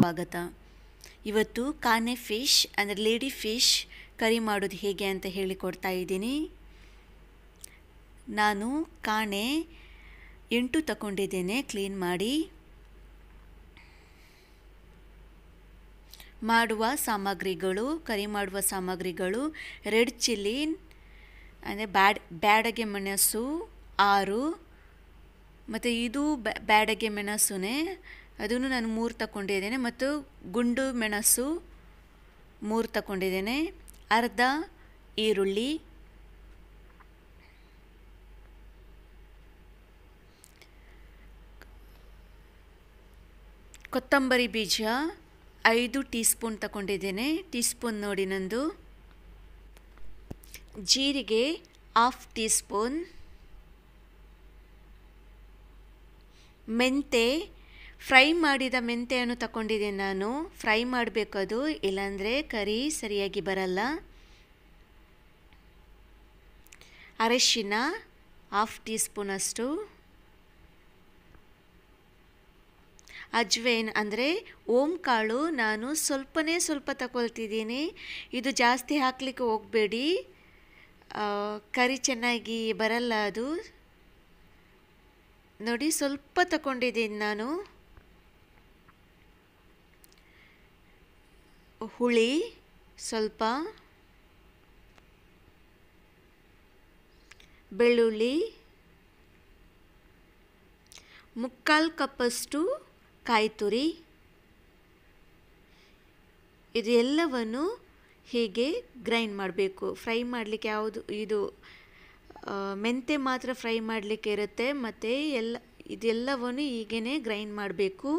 ಸ್ವಾಗತ ಇವತ್ತು ಕಾನೆ ಫಿಶ್ ಅಂದರೆ ಲೇಡಿ ಫಿಶ್ ಕರಿ ಮಾಡೋದು ಹೇಗೆ ಅಂತ ಹೇಳಿಕೊಡ್ತಾ ಇದ್ದೀನಿ ನಾನು ಕಾಣೆ ಎಂಟು ತಗೊಂಡಿದ್ದೇನೆ ಕ್ಲೀನ್ ಮಾಡಿ ಮಾಡುವ ಸಾಮಗ್ರಿಗಳು ಕರಿ ಮಾಡುವ ಸಾಮಗ್ರಿಗಳು ರೆಡ್ ಚಿಲ್ಲಿ ಅಂದರೆ ಬ್ಯಾಡ್ ಬ್ಯಾಡಗೆ ಮೆಣಸು ಆರು ಮತ್ತು ಇದು ಬ್ಯಾಡಗೆ ಮೆಣಸುನೇ ಅದನ್ನು ನಾನು ಮೂರು ತಗೊಂಡಿದ್ದೇನೆ ಮತ್ತು ಗುಂಡು ಮೆಣಸು ಮೂರು ತಗೊಂಡಿದ್ದೇನೆ ಅರ್ಧ ಈರುಳ್ಳಿ ಕೊತ್ತಂಬರಿ ಬೀಜ ಐದು ಟೀ ಸ್ಪೂನ್ ತಗೊಂಡಿದ್ದೇನೆ ಟೀ ಸ್ಪೂನ್ ನೋಡಿ ನಂದು ಜೀರಿಗೆ ಹಾಫ್ ಟೀ ಸ್ಪೂನ್ ಮೆಂತೆ ಫ್ರೈ ಮಾಡಿದ ಮೆಂತೆಯನ್ನು ತಗೊಂಡಿದ್ದೀನಿ ನಾನು ಫ್ರೈ ಮಾಡಬೇಕು ಅದು ಇಲ್ಲಾಂದರೆ ಕರಿ ಸರಿಯಾಗಿ ಬರಲ್ಲ ಅರಶಿನ ಹಾಫ್ ಟೀ ಸ್ಪೂನ್ ಅಷ್ಟು ಅಜ್ವೇನ್ ಅಂದರೆ ಓಂ ಕಾಳು ನಾನು ಸ್ವಲ್ಪನೇ ಸ್ವಲ್ಪ ತಗೊಳ್ತಿದ್ದೀನಿ ಇದು ಜಾಸ್ತಿ ಹಾಕ್ಲಿಕ್ಕೆ ಹೋಗಬೇಡಿ ಕರಿ ಚೆನ್ನಾಗಿ ಬರಲ್ಲ ಅದು ನೋಡಿ ಸ್ವಲ್ಪ ತಗೊಂಡಿದ್ದೀನಿ ನಾನು ಹುಳಿ ಸ್ವಲ್ಪ ಬೆಳ್ಳುಳ್ಳಿ ಮುಕ್ಕಾಲು ಕಪ್ಪಷ್ಟು ಕಾಯಿ ತುರಿ ಇದು ಹೀಗೆ ಗ್ರೈಂಡ್ ಮಾಡಬೇಕು ಫ್ರೈ ಮಾಡಲಿಕ್ಕೆ ಯಾವುದು ಇದು ಮೆಂತೆ ಮಾತ್ರ ಫ್ರೈ ಮಾಡಲಿಕ್ಕೆ ಇರುತ್ತೆ ಮತ್ತು ಎಲ್ಲ ಇದೆಲ್ಲವನ್ನು ಹೀಗೇ ಗ್ರೈಂಡ್ ಮಾಡಬೇಕು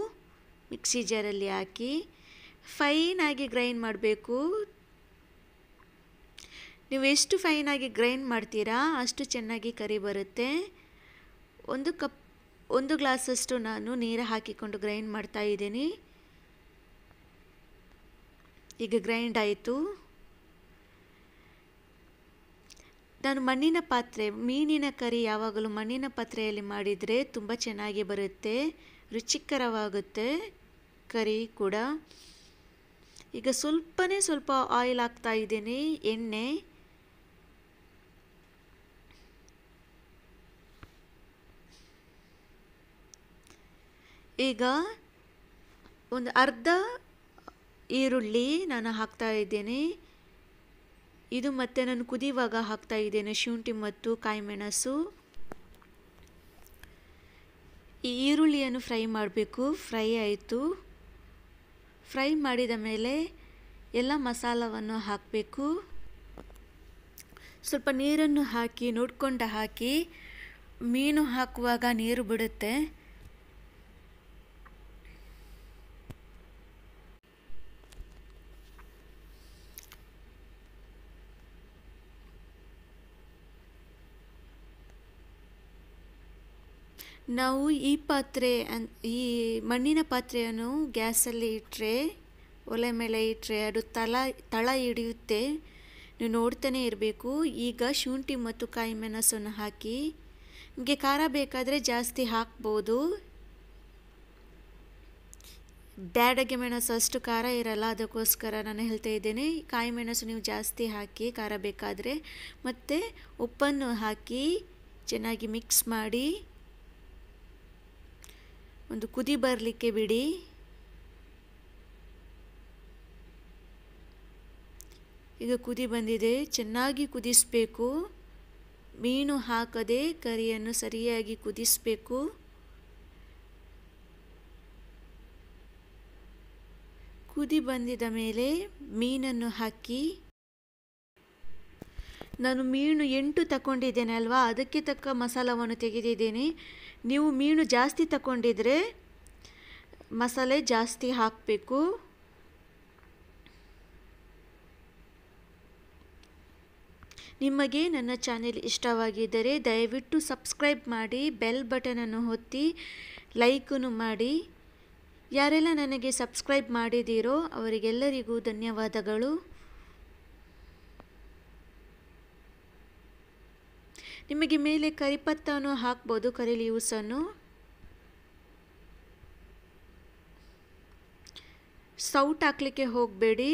ಮಿಕ್ಸಿ ಜಾರಲ್ಲಿ ಹಾಕಿ ಫೈನಾಗಿ ಗ್ರೈಂಡ್ ಮಾಡಬೇಕು ನೀವು ಎಷ್ಟು ಫೈನಾಗಿ ಗ್ರೈಂಡ್ ಮಾಡ್ತೀರಾ ಅಷ್ಟು ಚೆನ್ನಾಗಿ ಕರಿ ಬರುತ್ತೆ ಒಂದು ಕಪ್ ಒಂದು ಗ್ಲಾಸಷ್ಟು ನಾನು ನೀರು ಹಾಕಿಕೊಂಡು ಗ್ರೈಂಡ್ ಮಾಡ್ತಾ ಇದ್ದೀನಿ ಈಗ ಗ್ರೈಂಡ್ ಆಯಿತು ನಾನು ಮಣ್ಣಿನ ಪಾತ್ರೆ ಮೀನಿನ ಕರಿ ಯಾವಾಗಲೂ ಮಣ್ಣಿನ ಪಾತ್ರೆಯಲ್ಲಿ ಮಾಡಿದರೆ ತುಂಬ ಚೆನ್ನಾಗಿ ಬರುತ್ತೆ ರುಚಿಕರವಾಗುತ್ತೆ ಕರಿ ಕೂಡ ಈಗ ಸ್ವಲ್ಪನೇ ಸ್ವಲ್ಪ ಆಯಿಲ್ ಹಾಕ್ತಾ ಇದ್ದೀನಿ ಎಣ್ಣೆ ಈಗ ಒಂದು ಅರ್ಧ ಈರುಳ್ಳಿ ನಾನು ಹಾಕ್ತಾ ಇದ್ದೇನೆ ಇದು ಮತ್ತೆ ನಾನು ಕುದಿಯುವಾಗ ಹಾಕ್ತಾ ಇದ್ದೇನೆ ಶುಂಠಿ ಮತ್ತು ಕಾಯಿಮೆಣಸು ಈ ಈರುಳ್ಳಿಯನ್ನು ಫ್ರೈ ಮಾಡಬೇಕು ಫ್ರೈ ಆಯಿತು ಫ್ರೈ ಮಾಡಿದ ಮೇಲೆ ಎಲ್ಲ ಮಸಾಲವನ್ನು ಹಾಕಬೇಕು ಸ್ವಲ್ಪ ನೀರನ್ನು ಹಾಕಿ ನೋಡ್ಕೊಂಡು ಹಾಕಿ ಮೀನು ಹಾಕುವಾಗ ನೀರು ಬಿಡುತ್ತೆ ನಾವು ಈ ಪಾತ್ರೆ ಅನ್ ಈ ಮಣ್ಣಿನ ಪಾತ್ರೆಯನ್ನು ಗ್ಯಾಸಲ್ಲಿ ಇಟ್ಟರೆ ಒಲೆ ಮೇಲೆ ಇಟ್ಟರೆ ಅದು ತಳ ತಳ ಹಿಡಿಯುತ್ತೆ ನೀವು ನೋಡ್ತಾನೆ ಇರಬೇಕು ಈಗ ಶುಂಠಿ ಮತ್ತು ಕಾಯಿ ಮೆಣಸನ್ನು ಹಾಕಿ ನಿಮಗೆ ಖಾರ ಬೇಕಾದರೆ ಜಾಸ್ತಿ ಹಾಕ್ಬೋದು ಬ್ಯಾಡಗೆ ಮೆಣಸು ಅಷ್ಟು ಖಾರ ಇರಲ್ಲ ಅದಕ್ಕೋಸ್ಕರ ನಾನು ಹೇಳ್ತಾ ಇದ್ದೇನೆ ಕಾಯಿ ಮೆಣಸು ನೀವು ಜಾಸ್ತಿ ಹಾಕಿ ಖಾರ ಬೇಕಾದರೆ ಮತ್ತು ಉಪ್ಪನ್ನು ಹಾಕಿ ಚೆನ್ನಾಗಿ ಮಿಕ್ಸ್ ಮಾಡಿ ಒಂದು ಕುದಿ ಬರಲಿಕ್ಕೆ ಬಿಡಿ ಈಗ ಕುದಿ ಬಂದಿದೆ ಚೆನ್ನಾಗಿ ಕುದಿಸಬೇಕು ಮೀನು ಹಾಕದೆ ಕರಿಯನ್ನು ಸರಿಯಾಗಿ ಕುದಿಸಬೇಕು ಕುದಿ ಬಂದಿದ ಮೇಲೆ ಮೀನನ್ನು ಹಾಕಿ ನಾನು ಮೀನು ಎಂಟು ತಗೊಂಡಿದ್ದೇನೆ ಅಲ್ವಾ ಅದಕ್ಕೆ ತಕ್ಕ ಮಸಾಲವನ್ನು ತೆಗೆದಿದ್ದೇನೆ ನೀವು ಮೀನು ಜಾಸ್ತಿ ತಗೊಂಡಿದ್ರೆ ಮಸಾಲೆ ಜಾಸ್ತಿ ಹಾಕಬೇಕು ನಿಮಗೆ ನನ್ನ ಚಾನೆಲ್ ಇಷ್ಟವಾಗಿದ್ದರೆ ದಯವಿಟ್ಟು ಸಬ್ಸ್ಕ್ರೈಬ್ ಮಾಡಿ ಬೆಲ್ ಬಟನನ್ನು ಒತ್ತಿ ಲೈಕನ್ನು ಮಾಡಿ ಯಾರೆಲ್ಲ ನನಗೆ ಸಬ್ಸ್ಕ್ರೈಬ್ ಮಾಡಿದ್ದೀರೋ ಅವರಿಗೆಲ್ಲರಿಗೂ ಧನ್ಯವಾದಗಳು ನಿಮಗೆ ಮೇಲೆ ಕರಿಪತ್ತನೂ ಹಾಕ್ಬೋದು ಕರಿ ಲೀವ್ಸನ್ನು ಸೌಟ್ ಹಾಕಲಿಕ್ಕೆ ಹೋಗಬೇಡಿ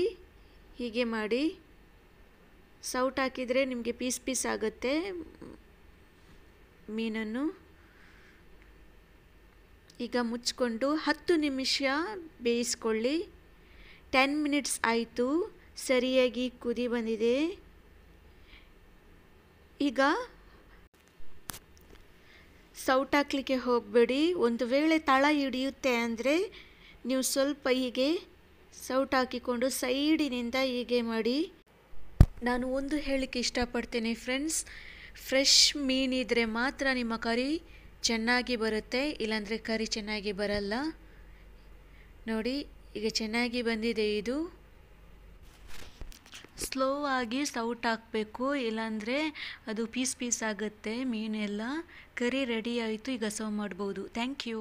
ಹೀಗೆ ಮಾಡಿ ಸೌಟ್ ಹಾಕಿದರೆ ನಿಮಗೆ ಪೀಸ್ ಪೀಸ್ ಆಗುತ್ತೆ ಮೀನನ್ನು ಈಗ ಮುಚ್ಕೊಂಡು ಹತ್ತು ನಿಮಿಷ ಬೇಯಿಸ್ಕೊಳ್ಳಿ ಟೆನ್ ಮಿನಿಟ್ಸ್ ಆಯಿತು ಸರಿಯಾಗಿ ಕುದಿ ಬಂದಿದೆ ಈಗ ಸೌಟಾಕ್ಲಿಕ್ಕೆ ಹೋಗಬೇಡಿ ಒಂದು ವೇಳೆ ತಳ ಹಿಡಿಯುತ್ತೆ ಅಂದರೆ ನೀವು ಸ್ವಲ್ಪ ಹೀಗೆ ಸೌಟ್ ಹಾಕಿಕೊಂಡು ಸೈಡಿನಿಂದ ಹೀಗೆ ಮಾಡಿ ನಾನು ಒಂದು ಹೇಳಿಕೆ ಇಷ್ಟಪಡ್ತೇನೆ ಫ್ರೆಂಡ್ಸ್ ಫ್ರೆಶ್ ಮೀನಿದ್ರೆ ಮಾತ್ರ ನಿಮ್ಮ ಕರಿ ಚೆನ್ನಾಗಿ ಬರುತ್ತೆ ಇಲ್ಲಾಂದರೆ ಕರಿ ಚೆನ್ನಾಗಿ ಬರಲ್ಲ ನೋಡಿ ಈಗ ಚೆನ್ನಾಗಿ ಬಂದಿದೆ ಇದು ಸ್ಲೋ ಆಗಿ ಸೌಟ್ ಹಾಕಬೇಕು ಇಲ್ಲಾಂದರೆ ಅದು ಪೀಸ್ ಪೀಸ್ ಆಗುತ್ತೆ ಮೀನೆಲ್ಲ ಕರಿ ರೆಡಿ ಆಯಿತು ಈಗ ಸರ್ವ್ ಮಾಡ್ಬೋದು ಥ್ಯಾಂಕ್ ಯು